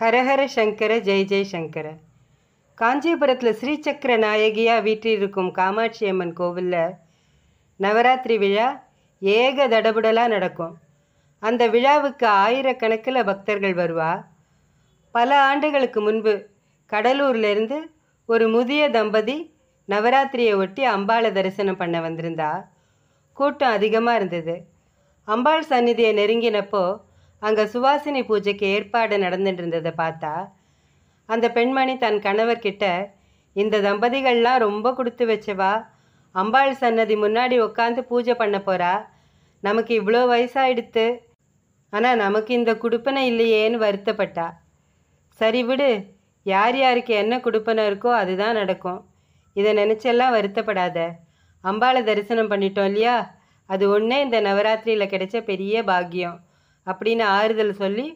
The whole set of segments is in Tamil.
ஹரஹர சங்கர ஜெய் ஜெய் சங்கர காஞ்சிபுரத்தில் ஸ்ரீசக்கர நாயகியாக வீற்றிருக்கும் காமாட்சி அம்மன் கோவிலில் நவராத்திரி விழா ஏக தடபுடலாக நடக்கும் அந்த விழாவுக்கு ஆயிரக்கணக்கில் பக்தர்கள் வருவா பல ஆண்டுகளுக்கு முன்பு கடலூர்லேருந்து ஒரு முதிய தம்பதி நவராத்திரியை ஒட்டி அம்பாளை தரிசனம் பண்ண வந்திருந்தா கூட்டம் அதிகமாக இருந்தது அம்பாள் சந்நிதியை நெருங்கினப்போ அங்கே சுவாசினி பூஜைக்கு ஏற்பாடு நடந்துட்டு இருந்ததை பார்த்தா அந்த பெண்மணி தன் கணவர்கிட்ட இந்த தம்பதிகள்லாம் ரொம்ப கொடுத்து வச்சவா அம்பாள் சன்னதி முன்னாடி உட்காந்து பூஜை பண்ண போகிறா நமக்கு இவ்வளோ வயசாயிடுத்து ஆனால் நமக்கு இந்த குடுப்பனை இல்லையேன்னு வருத்தப்பட்டா சரி விடு யார் யாருக்கு என்ன குடுப்பனை இருக்கோ அதுதான் நடக்கும் இதை நினச்செல்லாம் வருத்தப்படாத அம்பாளை தரிசனம் பண்ணிட்டோம் இல்லையா அது ஒன்றே இந்த நவராத்திரியில் கிடைச்ச பெரிய பாக்கியம் அப்படின்னு ஆறுதல் சொல்லி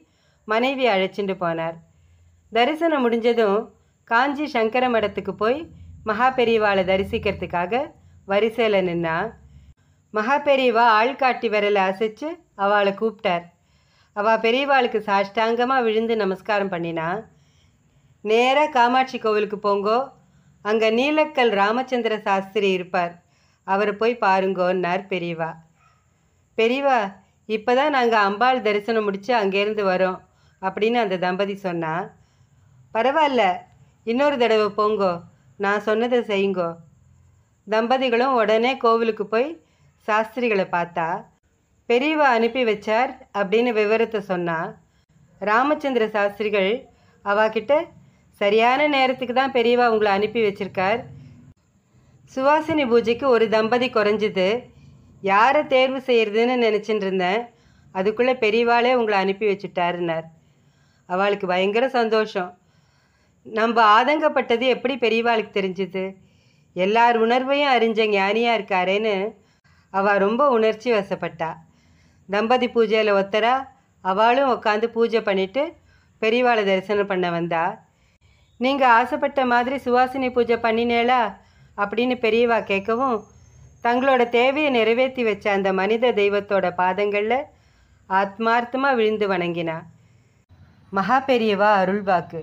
மனைவி அழைச்சிட்டு போனார் தரிசனம் முடிஞ்சதும் காஞ்சி சங்கர மடத்துக்கு போய் மகா பெரியவாளை தரிசிக்கிறதுக்காக வரிசையில் நின்னா மகா பெரியவா ஆள் காட்டி விரலை அசைச்சு அவளை கூப்பிட்டார் அவள் பெரியவாளுக்கு சாஷ்டாங்கமாக விழுந்து நமஸ்காரம் பண்ணினா நேராக காமாட்சி கோவிலுக்கு போங்கோ அங்கே நீலக்கல் ராமச்சந்திர சாஸ்திரி இருப்பார் அவரை போய் பாருங்கோன்னார் பெரியவா பெரியவா இப்போ தான் நாங்கள் அம்பாள் தரிசனம் முடித்து அங்கேருந்து வரோம் அப்படின்னு அந்த தம்பதி சொன்னால் பரவாயில்ல இன்னொரு தடவை போங்கோ நான் சொன்னதை செய்யுங்கோ தம்பதிகளும் உடனே கோவிலுக்கு போய் சாஸ்திரிகளை பார்த்தா பெரியவா அனுப்பி வச்சார் அப்படின்னு விவரத்தை சொன்னால் ராமச்சந்திர சாஸ்திரிகள் அவாக்கிட்ட சரியான நேரத்துக்கு தான் பெரியவா உங்களை அனுப்பி வச்சிருக்கார் சுவாசினி பூஜைக்கு ஒரு தம்பதி குறைஞ்சிது யாரை தேர்வு செய்கிறதுன்னு நினச்சிட்டு இருந்தேன் அதுக்குள்ளே பெரியவாளே உங்களை அனுப்பி வச்சுட்டாருனார் அவளுக்கு பயங்கர சந்தோஷம் நம்ம ஆதங்கப்பட்டது எப்படி பெரியவாளுக்கு தெரிஞ்சுது எல்லார் உணர்வையும் அறிஞ்ச ஞானியாக இருக்காரேன்னு அவள் ரொம்ப உணர்ச்சி வசப்பட்டா தம்பதி பூஜையில் ஒத்தரா அவளும் உட்காந்து பூஜை பண்ணிவிட்டு பெரியவாளை தரிசனம் பண்ண வந்தா நீங்கள் ஆசைப்பட்ட மாதிரி சுவாசினி பூஜை பண்ணினேளா அப்படின்னு பெரியவா கேட்கவும் தங்களோட தேவையை நிறைவேற்றி வச்ச அந்த மனித தெய்வத்தோட பாதங்களில் ஆத்மார்த்தமாக விழுந்து வணங்கினா மகா பெரியவா அருள்வாக்கு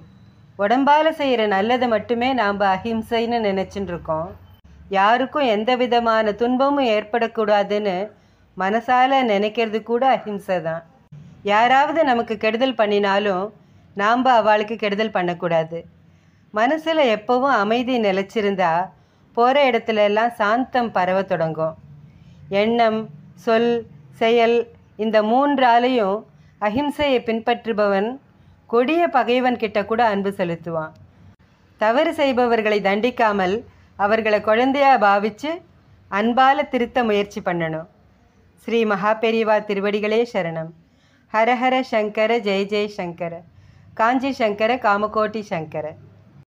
உடம்பால் செய்கிற நல்லதை மட்டுமே நாம் அஹிம்சைன்னு நினச்சின்னு இருக்கோம் யாருக்கும் எந்த விதமான துன்பமும் ஏற்படக்கூடாதுன்னு மனசால் நினைக்கிறது கூட அஹிம்சை தான் யாராவது நமக்கு கெடுதல் பண்ணினாலும் நாம் அவளுக்கு கெடுதல் பண்ணக்கூடாது மனசில் எப்போவும் அமைதி நிலச்சிருந்தா போகிற இடத்துல எல்லாம் சாந்தம் பரவ தொடங்கும் எண்ணம் சொல் செயல் இந்த மூன்றாலையும் அஹிம்சையை பின்பற்றுபவன் கொடிய பகைவன் கிட்ட கூட அன்பு செலுத்துவான் தவறு செய்பவர்களை தண்டிக்காமல் அவர்களை குழந்தையாக பாவித்து அன்பால் திருத்த முயற்சி பண்ணணும் ஸ்ரீ மகாபெரிவா திருவடிகளே சரணம் ஹரஹர சங்கர ஜெய ஜெய் சங்கர காஞ்சி சங்கர காமகோட்டி சங்கர